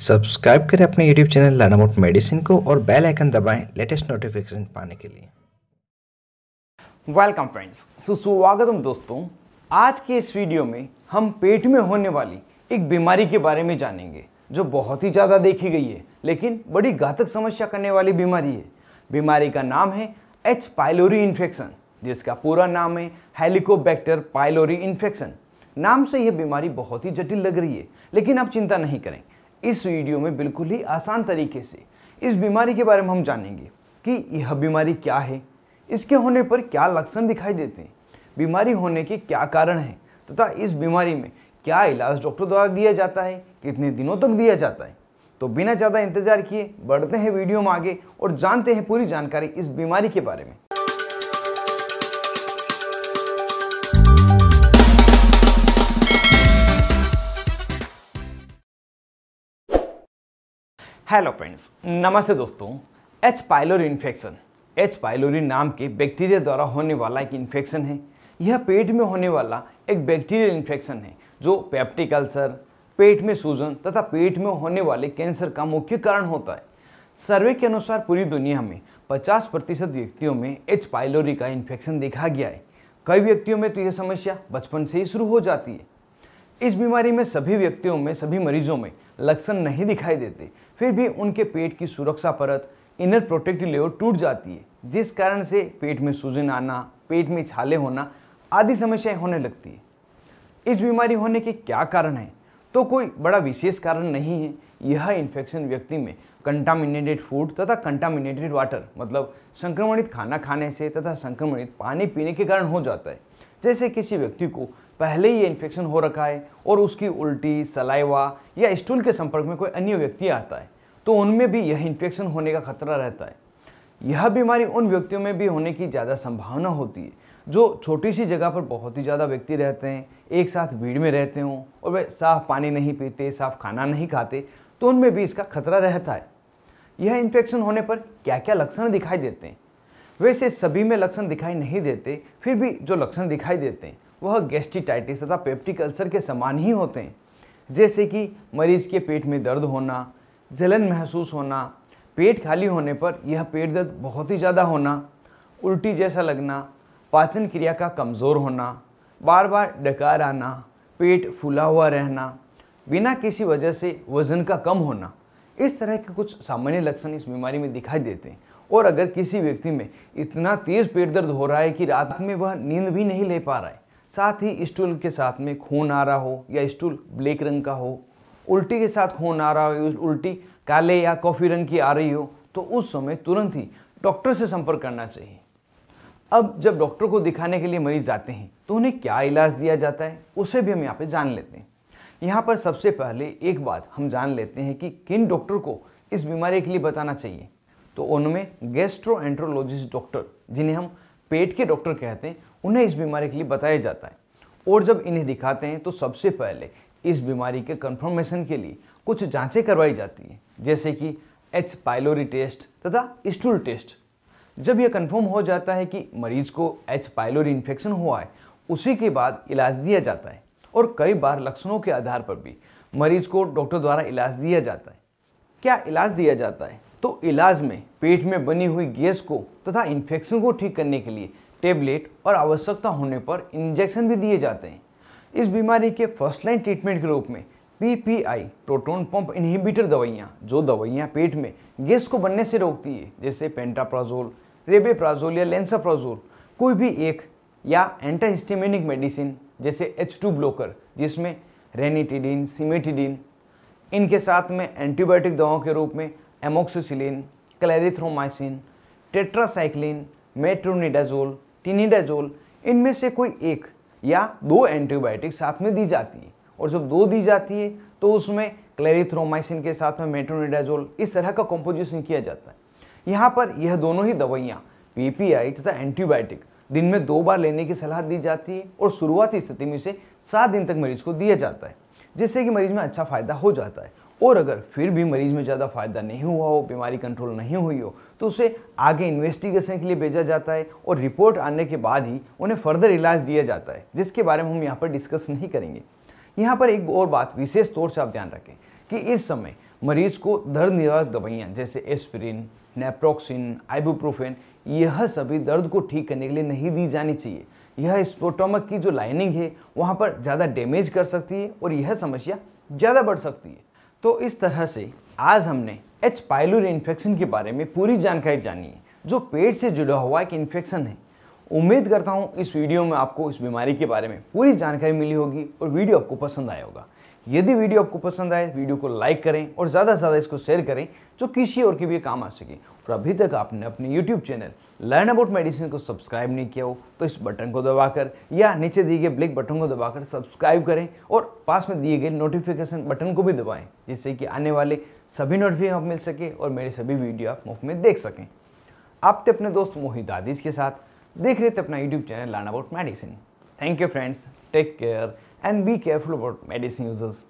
Subscribe करें अपने YouTube channel लानामोट medicine को और बेल आइकन दबाएं लेटेस्ट नोटिफिकेशन पाने के लिए वेलकम फ्रेंड्स हम दोस्तों आज के इस वीडियो में हम पेट में होने वाली एक बीमारी के बारे में जानेंगे जो बहुत ही ज़्यादा देखी गई है लेकिन बड़ी घातक समस्या करने वाली बीमारी है बीमारी का नाम है एच पाइलोरी इन्फेक्शन जिसका पूरा नाम है हेलिकोबैक्टर पाइलोरी इन्फेक्शन नाम से यह बीमारी बहुत ही जटिल लग रही है लेकिन आप चिंता नहीं करें इस वीडियो में बिल्कुल ही आसान तरीके से इस बीमारी के बारे में हम जानेंगे कि यह बीमारी क्या है इसके होने पर क्या लक्षण दिखाई देते हैं बीमारी होने के क्या कारण हैं तथा इस बीमारी में क्या इलाज डॉक्टर द्वारा दिया जाता है कितने दिनों तक दिया जाता है तो बिना ज़्यादा इंतजार किए बढ़ते हैं वीडियो में आगे और जानते हैं पूरी जानकारी इस बीमारी के बारे में हेलो फ्रेंड्स नमस्ते दोस्तों H pylori infection H pylori नाम के बैक्टीरिया द्वारा होने वाला एक इन्फेक्शन है यह पेट में होने वाला एक बैक्टीरियल इन्फेक्शन है जो पेप्टिक अल्सर पेट में सूजन तथा पेट में होने वाले कैंसर का मुख्य कारण होता है सर्वे के अनुसार पूरी दुनिया में 50 प्रतिशत व्यक्तियों में एच पाइलोरी का इन्फेक्शन देखा गया है कई व्यक्तियों में तो यह समस्या बचपन से ही शुरू हो जाती है इस बीमारी में सभी व्यक्तियों में सभी मरीजों में लक्षण नहीं दिखाई देते फिर भी उनके पेट की सुरक्षा परत इनर प्रोटेक्टिव लेयर टूट जाती है जिस कारण से पेट में सूजन आना पेट में छाले होना आदि समस्याएं होने लगती है इस बीमारी होने के क्या कारण हैं तो कोई बड़ा विशेष कारण नहीं है यह इन्फेक्शन व्यक्ति में कंटामिनेटेड फूड तथा कंटामिनेटेड वाटर मतलब संक्रमणित खाना खाने से तथा संक्रमणित पानी पीने के कारण हो जाता है जैसे किसी व्यक्ति को पहले ही ये इन्फेक्शन हो रखा है और उसकी उल्टी सलाइवा या स्टूल के संपर्क में कोई अन्य व्यक्ति आता है तो उनमें भी यह इन्फेक्शन होने का खतरा रहता है यह बीमारी उन व्यक्तियों में भी होने की ज़्यादा संभावना होती है जो छोटी सी जगह पर बहुत ही ज़्यादा व्यक्ति रहते हैं एक साथ भीड़ में रहते हों और वे साफ पानी नहीं पीते साफ खाना नहीं खाते तो उनमें भी इसका खतरा रहता है यह इन्फेक्शन होने पर क्या क्या लक्षण दिखाई देते हैं वैसे सभी में लक्षण दिखाई नहीं देते फिर भी जो लक्षण दिखाई देते हैं वह गैस्टिटाइटिस तथा पेप्टिक अल्सर के समान ही होते हैं जैसे कि मरीज के पेट में दर्द होना जलन महसूस होना पेट खाली होने पर यह पेट दर्द बहुत ही ज़्यादा होना उल्टी जैसा लगना पाचन क्रिया का कमज़ोर होना बार बार डकार आना पेट फूला हुआ रहना बिना किसी वजह से वज़न का कम होना इस तरह के कुछ सामान्य लक्षण इस बीमारी में दिखाई देते हैं और अगर किसी व्यक्ति में इतना तेज़ पेट दर्द हो रहा है कि रात में वह नींद भी नहीं ले पा रहा है साथ ही स्टूल के साथ में खून आ रहा हो या स्टूल ब्लैक रंग का हो उल्टी के साथ खून आ रहा हो उल्टी काले या कॉफ़ी रंग की आ रही हो तो उस समय तुरंत ही डॉक्टर से संपर्क करना चाहिए अब जब डॉक्टर को दिखाने के लिए मरीज जाते हैं तो उन्हें क्या इलाज दिया जाता है उसे भी हम यहाँ पे जान लेते हैं यहाँ पर सबसे पहले एक बात हम जान लेते हैं कि किन डॉक्टर को इस बीमारी के लिए बताना चाहिए तो उनमें गेस्ट्रोएंट्रोलॉजिस्ट डॉक्टर जिन्हें हम पेट के डॉक्टर कहते हैं उन्हें इस बीमारी के लिए बताया जाता है और जब इन्हें दिखाते हैं तो सबसे पहले इस बीमारी के कंफर्मेशन के लिए कुछ जांचें करवाई जाती हैं जैसे कि एच पाइलोरी टेस्ट तथा स्टूल टेस्ट जब यह कंफर्म हो जाता है कि मरीज को एच पाइलोरी इन्फेक्शन हुआ है उसी के बाद इलाज दिया जाता है और कई बार लक्षणों के आधार पर भी मरीज को डॉक्टर द्वारा इलाज दिया जाता है क्या इलाज दिया जाता है तो इलाज में पेट में बनी हुई गैस को तथा इन्फेक्शन को ठीक करने के लिए टेबलेट और आवश्यकता होने पर इंजेक्शन भी दिए जाते हैं इस बीमारी के फर्स्ट लाइन ट्रीटमेंट के रूप में पीपीआई प्रोटोन पंप इनहिबिटर दवाइयाँ जो दवाइयाँ पेट में गैस को बनने से रोकती है जैसे पेंटाप्राजोल रेबेप्राजोल या लेंसाप्राजोल कोई भी एक या एंटाहिस्टेमिनिक मेडिसिन जैसे एच टू ब्लोकर जिसमें रेनिटिडिन सीमेटिडिन इनके साथ में एंटीबायोटिक दवाओं के रूप में amoxicillin clarithromycin tetracycline metronidazole tinidazole इनमें से कोई एक या दो एंटीबायोटिक साथ में दी जाती है और जब दो दी जाती है तो उसमें क्लेरिथ्रोमाइसिन के साथ में मेट्रोनिडाजोल इस तरह का कॉम्पोजिशन किया जाता है यहाँ पर यह दोनों ही दवाइयाँ पीपीआई तथा एंटीबायोटिक दिन में दो बार लेने की सलाह दी जाती है और शुरुआती स्थिति में इसे सात दिन तक मरीज को दिया जाता है जिससे कि मरीज में अच्छा फायदा हो जाता है और अगर फिर भी मरीज में ज़्यादा फ़ायदा नहीं हुआ हो बीमारी कंट्रोल नहीं हुई हो तो उसे आगे इन्वेस्टिगेशन के लिए भेजा जाता है और रिपोर्ट आने के बाद ही उन्हें फर्दर इलाज दिया जाता है जिसके बारे में हम यहाँ पर डिस्कस नहीं करेंगे यहाँ पर एक और बात विशेष तौर से आप ध्यान रखें कि इस समय मरीज को दर्द निवारक दवाइयाँ जैसे एस्पिरिन नेप्रोक्सिन आइबुप्रोफेन यह सभी दर्द को ठीक करने के लिए नहीं दी जानी चाहिए यह स्पोटोमक की जो लाइनिंग है वहाँ पर ज़्यादा डैमेज कर सकती है और यह समस्या ज़्यादा बढ़ सकती है तो इस तरह से आज हमने एच पाइलोरी इन्फेक्शन के बारे में पूरी जानकारी जानी है जो पेट से जुड़ा हुआ एक इन्फेक्शन है उम्मीद करता हूँ इस वीडियो में आपको इस बीमारी के बारे में पूरी जानकारी मिली होगी और वीडियो आपको पसंद आया होगा यदि वीडियो आपको पसंद आए वीडियो को लाइक करें और ज़्यादा से ज़्यादा इसको शेयर करें जो किसी और के भी काम आ सके और अभी तक आपने अपने YouTube channel learn about medicine को सब्सक्राइब नहीं किया हो तो इस बटन को दबाकर या नीचे दिए गए ब्लैक बटन को दबाकर सब्सक्राइब करें और पास में दिए गए नोटिफिकेशन बटन को भी दबाएं जिससे कि आने वाले सभी नोटिफिकेशन आप मिल सके और मेरे सभी वीडियो आप मुफ्त में देख सकें आप थे अपने दोस्त मोहित आदिश के साथ देख रहे थे अपना YouTube channel learn about medicine thank you friends take care and be careful about medicine users.